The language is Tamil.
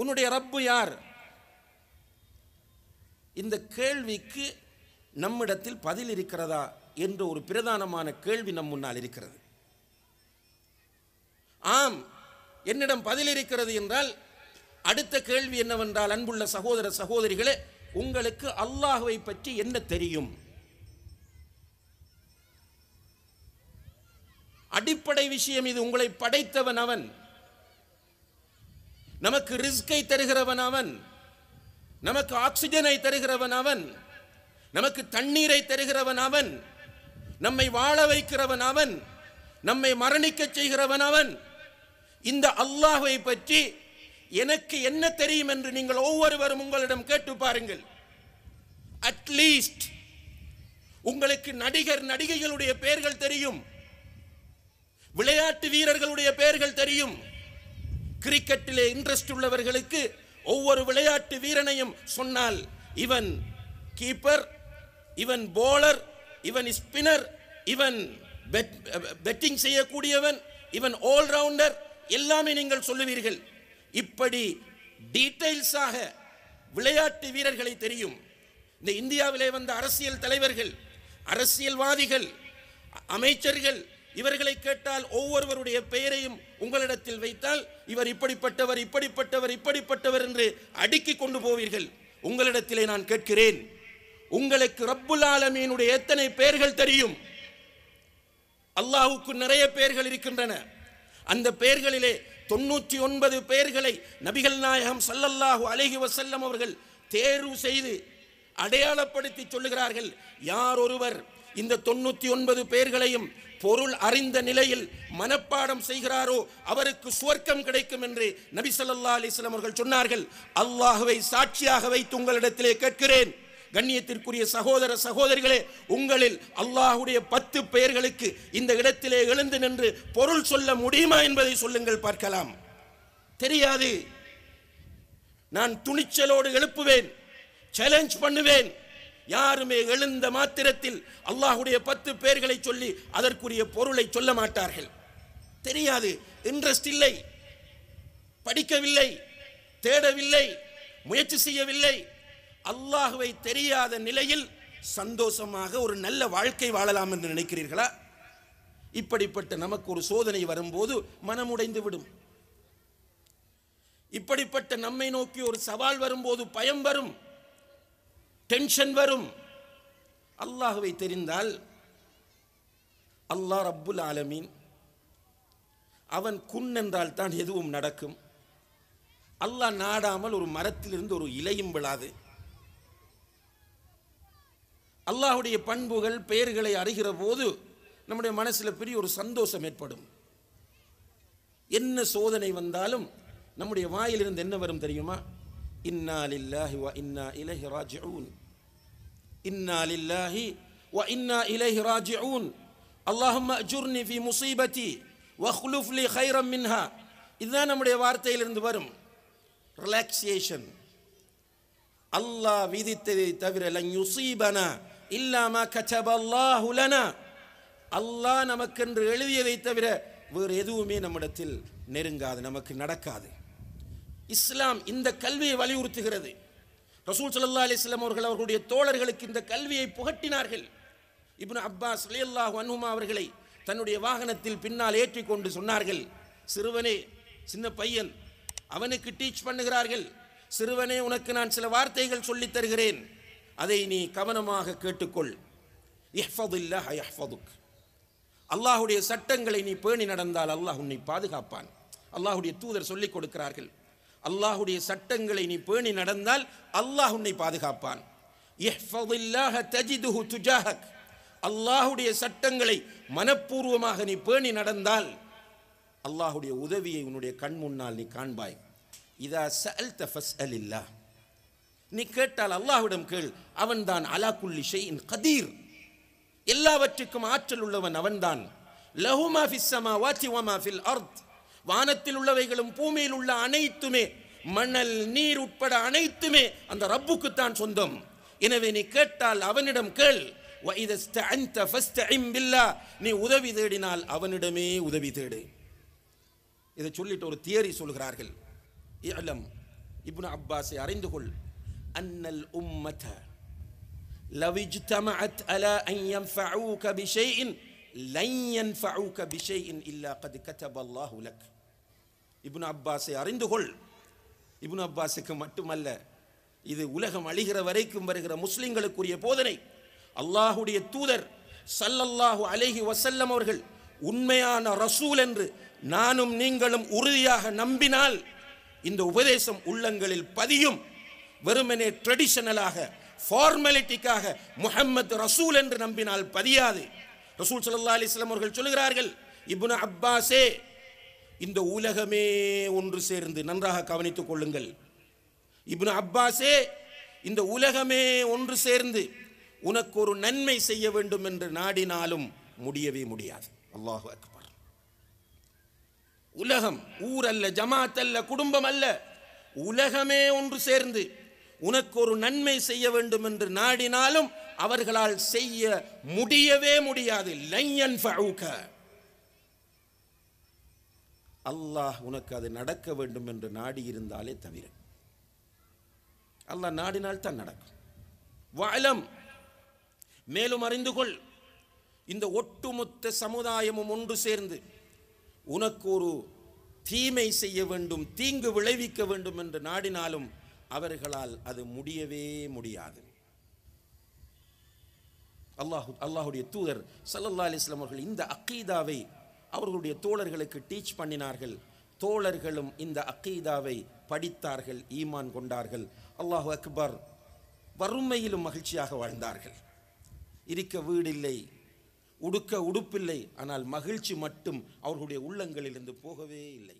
உன்னுடைய ரப்பு யார் இந்த கேள்விக்கு நம்மிடத்தில் பதில் இருக்கிறதா என்ற ஒரு பிரதானமான கேள்வி நம் முன்னால் இருக்கிறது ஆம் என்னிடம் பதில் இருக்கிறது என்றால் அடுத்த கேள்வி என்னவென்றால் அன்புள்ள சகோதர சகோதரிகளே உங்களுக்கு அல்லாஹுவை பற்றி என்ன தெரியும் அடிப்படை விஷயம் இது உங்களை படைத்தவன் அவன் நமக்கு ரிஸ்கை தருகிறவன் அவன் நமக்கு ஆக்சிஜனை தருகிறவன் அவன் நமக்கு தண்ணீரை தருகிறவன் அவன் நம்மை வாழ வைக்கிறவன் அவன் நம்மை மரணிக்க செய்கிறவன் அவன் இந்த அல்லாஹை பற்றி எனக்கு என்ன தெரியும் என்று நீங்கள் ஒவ்வொருவரும் உங்களிடம் கேட்டு பாருங்கள் அட்லீஸ்ட் உங்களுக்கு நடிகர் நடிகைகளுடைய பெயர்கள் தெரியும் விளையாட்டு வீரர்களுடைய பெயர்கள் தெரியும் கிரிக்கெட்டிலே இன்ட்ரெஸ்ட் உள்ளவர்களுக்கு ஒவ்வொரு விளையாட்டு வீரனையும் சொன்னால் இவன் கீப்பர் இவன் போலர் இவன் ஸ்பின்னர் இவன் பெட்டிங் செய்யக்கூடியவன் இவன் ஆல்ரவுண்டர் எல்லாமே நீங்கள் சொல்லுவீர்கள் இப்படி டீட்டெயில்ஸாக விளையாட்டு வீரர்களை தெரியும் இந்த இந்தியாவிலே வந்த அரசியல் தலைவர்கள் அரசியல்வாதிகள் அமைச்சர்கள் இவர்களை கேட்டால் ஒவ்வொருவருடைய பெயரையும் உங்களிடத்தில் வைத்தால் இவர் இப்படிப்பட்டவர் இப்படிப்பட்டவர் இப்படிப்பட்டவர் என்று அடுக்கி கொண்டு போவீர்கள் உங்களிடத்திலே நான் கேட்கிறேன் உங்களுக்கு ரப்புல் ஆலமீனுடைய எத்தனை பெயர்கள் தெரியும் அல்லாஹுக்கு நிறைய பெயர்கள் இருக்கின்றன அந்த பெயர்களிலே தொண்ணூற்றி ஒன்பது பெயர்களை நபிகள் நாயகம் சல்லல்லாஹு அலஹி வசல்லம் அவர்கள் தேர்வு செய்து அடையாளப்படுத்தி சொல்லுகிறார்கள் யார் ஒருவர் இந்த தொண்ணூற்றி ஒன்பது பெயர்களையும் பொருள் அறிந்த நிலையில் மனப்பாடம் செய்கிறாரோ அவருக்கு சுவர்க்கம் கிடைக்கும் என்று நபி சொல்லா அலிஸ்லாம் அவர்கள் சொன்னார்கள் அல்லாஹுவை சாட்சியாக வைத்து உங்களிடத்திலே கேட்கிறேன் கண்ணியத்திற்குரிய சகோதர சகோதரிகளே உங்களில் அல்லாஹுடைய பத்து பெயர்களுக்கு இந்த இடத்திலே எழுந்து நின்று பொருள் சொல்ல முடியுமா என்பதை சொல்லுங்கள் பார்க்கலாம் தெரியாது நான் துணிச்சலோடு எழுப்புவேன் சேலஞ்ச் பண்ணுவேன் யாருமே எழுந்த மாத்திரத்தில் அல்லாஹுடைய பத்து பேர்களை சொல்லி அதற்குரிய பொருளை சொல்ல மாட்டார்கள் தெரியாது இன்ட்ரெஸ்ட் இல்லை படிக்கவில்லை தேடவில்லை முயற்சி செய்யவில்லை அல்லாஹுவை தெரியாத நிலையில் சந்தோஷமாக ஒரு நல்ல வாழ்க்கை வாழலாம் என்று நினைக்கிறீர்களா இப்படிப்பட்ட நமக்கு ஒரு சோதனை வரும்போது மனமுடைந்து விடும் இப்படிப்பட்ட நம்மை நோக்கி ஒரு சவால் வரும்போது பயம் வரும் டென்ஷன் வரும் அல்லாஹுவை தெரிந்தால் அல்லாஹ் ரப்புல் ஆலமீன் அவன் குன் என்றால் தான் எதுவும் நடக்கும் அல்லாஹ் நாடாமல் ஒரு மரத்திலிருந்து ஒரு இலையும் விழாது அல்லாஹுடைய பண்புகள் பெயர்களை அறிகிற போது நம்முடைய மனசில் பெரிய ஒரு சந்தோஷம் ஏற்படும் என்ன சோதனை வந்தாலும் நம்முடைய வாயிலிருந்து என்ன வரும் தெரியுமா இன்னா வா இன்னா இலஹி இன்னா லில்லாஹி வ இன்னா இலைஹி راجعون அல்லாஹும் அஜுர்னி ஃபி முசீபத்தி வஹ்லுஃப்லி ஹைரம் மின்ஹா இதுதான் நம்முடைய வார்த்தையிலிருந்து வரும் ரிலாக்ஸேஷன் அல்லாஹ் விதித்ததை தவிர யுசீபனா இல்லாமா கச்சபல்லாஹுலனா அல்லாஹ் நமக்கென்று எழுதியதை தவிர வேறு எதுவுமே நம்மிடத்தில் நெருங்காது நமக்கு நடக்காது இஸ்லாம் இந்த கல்வியை வலியுறுத்துகிறது ரசூல் சல்லா அலிஸ்லாம் அவர்கள் அவர்களுடைய தோழர்களுக்கு இந்த கல்வியை புகட்டினார்கள் இப்னு அப்பாஸ் அலியல்லாஹ் அன்ஹுமா அவர்களை தன்னுடைய வாகனத்தில் பின்னால் ஏற்றி கொண்டு சொன்னார்கள் சிறுவனே சின்ன பையன் அவனுக்கு டீச் பண்ணுகிறார்கள் சிறுவனே உனக்கு நான் சில வார்த்தைகள் சொல்லித் தருகிறேன் அதை நீ கவனமாக கேட்டுக்கொள் அல்லாஹுடைய சட்டங்களை நீ பேணி நடந்தால் அல்லாஹ் உன்னை பாதுகாப்பான் அல்லாஹுடைய தூதர் சொல்லிக் கொடுக்கிறார்கள் அல்லாஹுடைய சட்டங்களை நீ பேணி நடந்தால் அல்லாஹ் உன்னை பாதுகாப்பான் அல்லாஹுடைய சட்டங்களை மனப்பூர்வமாக நீ பேணி நடந்தால் அல்லாஹுடைய உதவியை உன்னுடைய கண் முன்னால் நீ காண்பாய் இதா சல் தஃபஸ் அல்லா நீ கேட்டால் அல்லாஹ்விடம் கேள் அவன்தான் அலா குல்லி ஷெயின் கதீர் எல்லாவற்றுக்கும் ஆற்றல் உள்ளவன் அவன்தான் லஹுமா ஃபிஸ் சமா ஃபில் அர்த் வானத்தில் உள்ளவைகளும் பூமியில் உள்ள அனைத்துமே மணல் நீர் உட்பட அனைத்துமே அந்த ரப்புக்குத்தான் சொந்தம் எனவே நீ கேட்டால் அவனிடம் கேள் நீ உதவி தேடினால் அவனிடமே உதவி தேடு இதை சொல்லிட்டு ஒரு தியரி சொல்கிறார்கள் இலம் இப்னு அப்பாஸை அறிந்து கொள் அன்னல் உம்மத லவிஜ்தமஅத் அல அன் யன்ஃபஊக பிஷைஇன் இப்னு அப்பாஸை அறிந்து கொள் இப்னு அப்பாஸுக்கு மட்டுமல்ல இது உலகம் அழிகிற வரைக்கும் வருகிற முஸ்லிம்களுக்குரிய போதனை அல்லாஹுடைய தூதர் சல்லல்லாஹு அலேஹி வசல்லம் அவர்கள் உண்மையான ரசூல் என்று நானும் நீங்களும் உறுதியாக நம்பினால் இந்த உபதேசம் உள்ளங்களில் பதியும் வெறுமனே ட்ரெடிஷனலாக ஃபார்மாலிட்டிக்காக முகம்மது ரசூல் என்று நம்பினால் பதியாது ரசூல் சல்லா அலிஸ்லாம் அவர்கள் சொல்லுகிறார்கள் இபுன அப்பாஸே இந்த உலகமே ஒன்று சேர்ந்து நன்றாக கவனித்துக் கொள்ளுங்கள் இபுன அப்பாஸே இந்த உலகமே ஒன்று சேர்ந்து உனக்கு ஒரு நன்மை செய்ய வேண்டும் என்று நாடினாலும் முடியவே முடியாது அல்லாஹு அக்பர் உலகம் ஊர் அல்ல ஜமாத் அல்ல குடும்பம் அல்ல உலகமே ஒன்று சேர்ந்து உனக்கு ஒரு நன்மை செய்ய வேண்டும் என்று நாடினாலும் அவர்களால் செய்ய முடியவே முடியாது அல்லாஹ் உனக்கு அது நடக்க வேண்டும் என்று நாடி இருந்தாலே தவிர அல்லாஹ் நாடினால் தான் நடக்கும் வாழம் மேலும் அறிந்து கொள் இந்த ஒட்டுமொத்த சமுதாயமும் ஒன்று சேர்ந்து உனக்கு ஒரு தீமை செய்ய வேண்டும் தீங்கு விளைவிக்க வேண்டும் என்று நாடினாலும் அவர்களால் அது முடியவே முடியாது அல்லாஹு அல்லாஹுடைய தூதர் சல்லல்லா அலிஸ்லாம் அவர்கள் இந்த அக்கீதாவை அவர்களுடைய தோழர்களுக்கு டீச் பண்ணினார்கள் தோழர்களும் இந்த அக்கீதாவை படித்தார்கள் ஈமான் கொண்டார்கள் அல்லாஹு அக்பர் வறுமையிலும் மகிழ்ச்சியாக வாழ்ந்தார்கள் இருக்க வீடில்லை உடுக்க உடுப்பில்லை ஆனால் மகிழ்ச்சி மட்டும் அவர்களுடைய உள்ளங்களிலிருந்து போகவே இல்லை